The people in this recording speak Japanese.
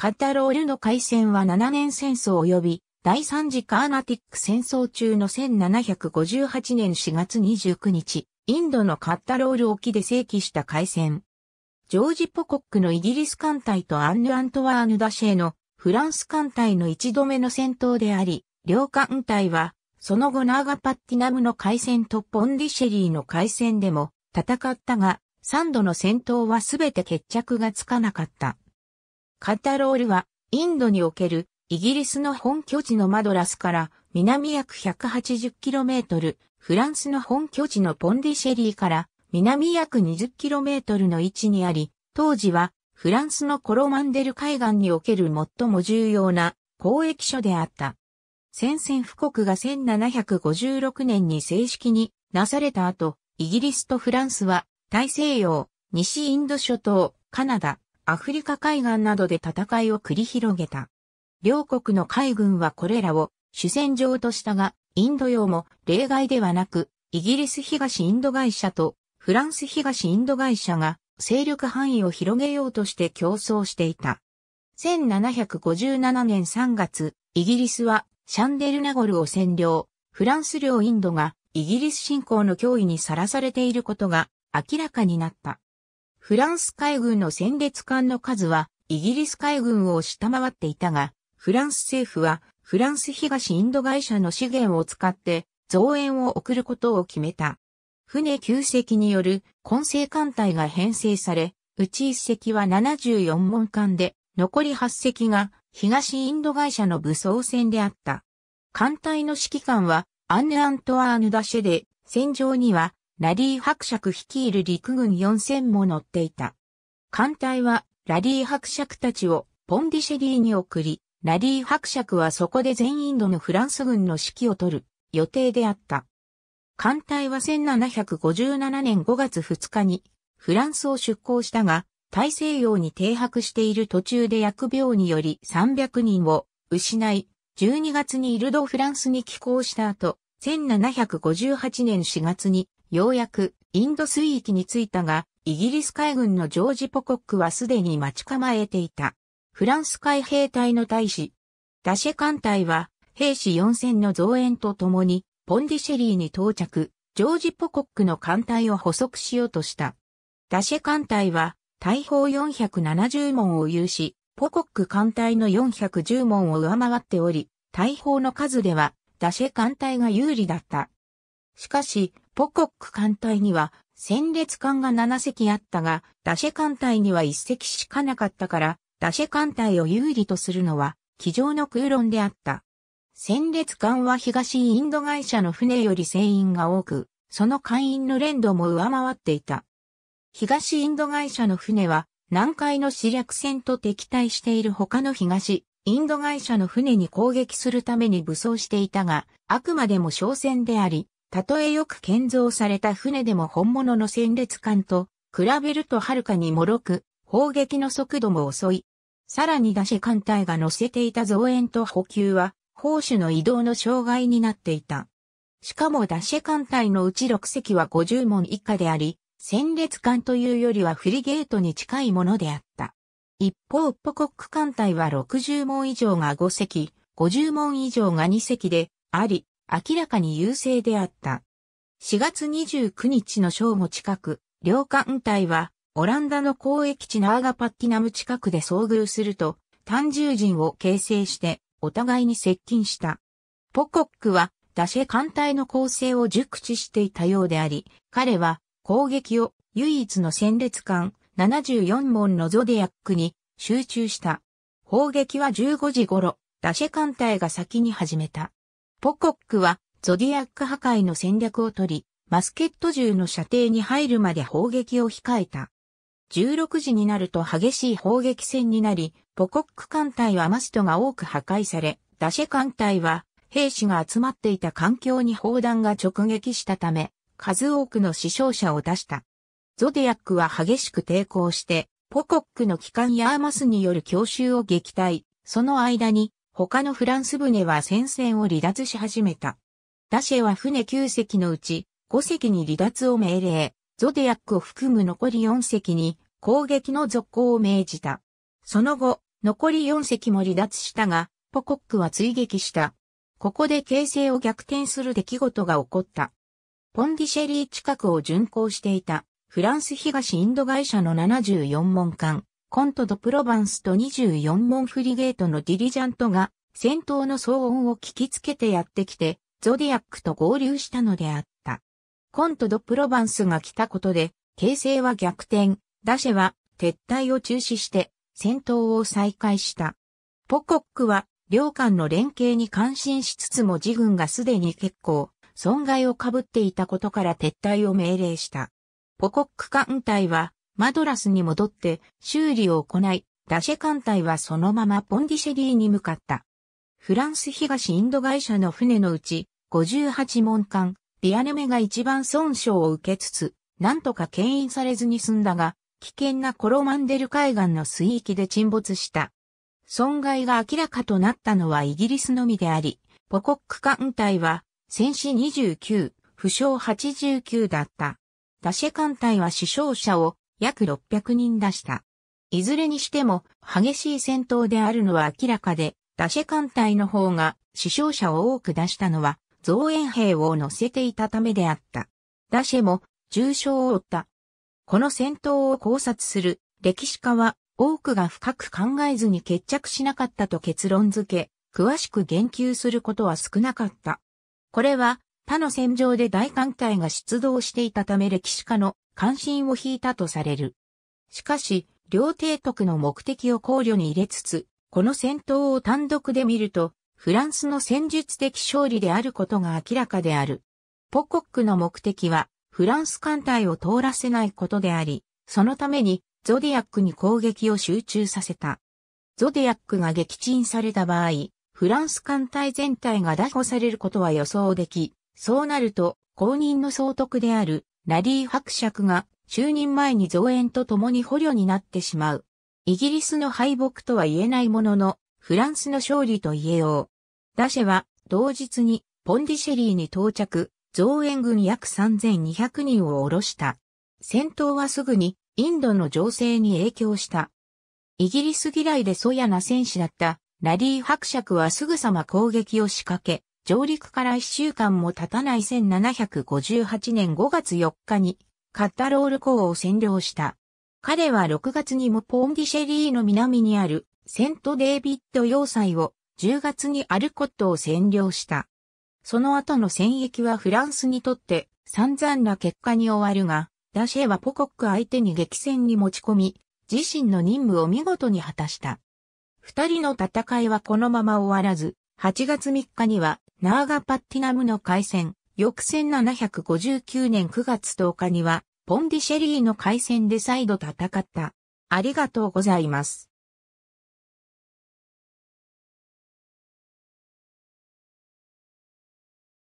カッタロールの海戦は7年戦争及び、第3次カーナティック戦争中の1758年4月29日、インドのカッタロール沖で正規した海戦。ジョージ・ポコックのイギリス艦隊とアンヌ・アントワーヌ・ダシェのフランス艦隊の一度目の戦闘であり、両艦隊は、その後ナーガパッティナムの海戦とポンディシェリーの海戦でも戦ったが、3度の戦闘はすべて決着がつかなかった。カタロールは、インドにおける、イギリスの本拠地のマドラスから、南約 180km、フランスの本拠地のポンディシェリーから、南約 20km の位置にあり、当時は、フランスのコロマンデル海岸における最も重要な交易所であった。宣戦布告が1756年に正式になされた後、イギリスとフランスは、大西洋、西インド諸島、カナダ、アフリカ海岸などで戦いを繰り広げた。両国の海軍はこれらを主戦場としたが、インド洋も例外ではなく、イギリス東インド会社とフランス東インド会社が勢力範囲を広げようとして競争していた。1757年3月、イギリスはシャンデルナゴルを占領、フランス領インドがイギリス侵攻の脅威にさらされていることが明らかになった。フランス海軍の戦列艦の数はイギリス海軍を下回っていたが、フランス政府はフランス東インド会社の資源を使って増援を送ることを決めた。船9隻による混成艦隊が編成され、うち1隻は74門艦で、残り8隻が東インド会社の武装船であった。艦隊の指揮官はアンヌ・アントワーヌ・ダシェで、戦場にはラリー伯爵率いる陸軍4000も乗っていた。艦隊はラリー伯爵たちをポンディシェリーに送り、ラリー伯爵はそこで全インドのフランス軍の指揮を取る予定であった。艦隊は1757年5月2日にフランスを出港したが、大西洋に停泊している途中で薬病により300人を失い、12月にイルド・フランスに寄港した後、1758年4月にようやくインド水域に着いたが、イギリス海軍のジョージ・ポコックはすでに待ち構えていた。フランス海兵隊の大使、ダシェ艦隊は兵士4000の増援とともに、ポンディシェリーに到着、ジョージ・ポコックの艦隊を捕捉しようとした。ダシェ艦隊は、大砲470門を有し、ポコック艦隊の410門を上回っており、大砲の数では、ダシェ艦隊が有利だった。しかし、ポコック艦隊には戦列艦が7隻あったが、ダシェ艦隊には1隻しかなかったから、ダシェ艦隊を有利とするのは、机上の空論であった。戦列艦は東インド会社の船より船員が多く、その艦員の連動も上回っていた。東インド会社の船は、南海の死略船と敵対している他の東、インド会社の船に攻撃するために武装していたが、あくまでも商船であり、たとえよく建造された船でも本物の戦列艦と比べるとはるかに脆く、砲撃の速度も遅い。さらに打者艦隊が乗せていた増援と補給は、砲手の移動の障害になっていた。しかもダッシェ艦隊のうち6隻は50門以下であり、戦列艦というよりはフリゲートに近いものであった。一方、ポコック艦隊は60門以上が5隻、50門以上が2隻であり、明らかに優勢であった。4月29日の正午近く、両艦隊は、オランダの交易地ナーガパッティナム近くで遭遇すると、単獣人を形成して、お互いに接近した。ポコックは、ダシェ艦隊の構成を熟知していたようであり、彼は、攻撃を唯一の戦列艦74門のゾディアックに集中した。砲撃は15時頃、ダシェ艦隊が先に始めた。ポコックは、ゾディアック破壊の戦略をとり、マスケット銃の射程に入るまで砲撃を控えた。16時になると激しい砲撃戦になり、ポコック艦隊はマストが多く破壊され、ダシェ艦隊は兵士が集まっていた環境に砲弾が直撃したため、数多くの死傷者を出した。ゾディアックは激しく抵抗して、ポコックの機関やアーマスによる強襲を撃退。その間に他のフランス船は戦線を離脱し始めた。ダシェは船9隻のうち5隻に離脱を命令、ゾディアックを含む残り4隻に攻撃の続行を命じた。その後、残り4隻も離脱したが、ポコックは追撃した。ここで形勢を逆転する出来事が起こった。ポンディシェリー近くを巡航していたフランス東インド会社の74門艦コントド・プロバンスと24門フリゲートのディリジャントが戦闘の騒音を聞きつけてやってきて、ゾディアックと合流したのであった。コントド・プロバンスが来たことで、形勢は逆転、ダシェは撤退を中止して戦闘を再開した。ポコックは両間の連携に感心しつつも自軍がすでに結構損害を被っていたことから撤退を命令した。ポコック艦隊はマドラスに戻って修理を行い、ダシェ艦隊はそのままポンディシェリーに向かった。フランス東インド会社の船のうち、58門艦、ディアネメが一番損傷を受けつつ、なんとか牽引されずに済んだが、危険なコロマンデル海岸の水域で沈没した。損害が明らかとなったのはイギリスのみであり、ポコック艦隊は戦死29、負傷89だった。ダシェ艦隊は死傷者を約600人出した。いずれにしても激しい戦闘であるのは明らかで、ダシェ艦隊の方が死傷者を多く出したのは増援兵を乗せていたためであった。ダシェも重傷を負った。この戦闘を考察する歴史家は多くが深く考えずに決着しなかったと結論付け、詳しく言及することは少なかった。これは他の戦場で大艦隊が出動していたため歴史家の関心を引いたとされる。しかし、両帝徳の目的を考慮に入れつつ、この戦闘を単独で見ると、フランスの戦術的勝利であることが明らかである。ポコックの目的は、フランス艦隊を通らせないことであり、そのために、ゾディアックに攻撃を集中させた。ゾディアックが撃沈された場合、フランス艦隊全体が打破されることは予想でき、そうなると、公認の総督であるラリー伯爵が就任前に増援と共に捕虜になってしまう。イギリスの敗北とは言えないものの、フランスの勝利と言えよう。ダシェは、同日に、ポンディシェリーに到着、増援軍約3200人を下ろした。戦闘はすぐに、インドの情勢に影響した。イギリス嫌いで素やな戦士だった、ラリー伯爵はすぐさま攻撃を仕掛け、上陸から1週間も経たない1758年5月4日にカッタロール港を占領した。彼は6月にもポンディシェリーの南にあるセントデイビッド要塞を10月にアルコットを占領した。その後の戦役はフランスにとって散々な結果に終わるが、ダシェはポコック相手に激戦に持ち込み、自身の任務を見事に果たした。二人の戦いはこのまま終わらず、8月3日にはナーガパッティナムの海戦、翌1759年9月10日には、ポンディシェリーの海戦で再度戦った。ありがとうございます。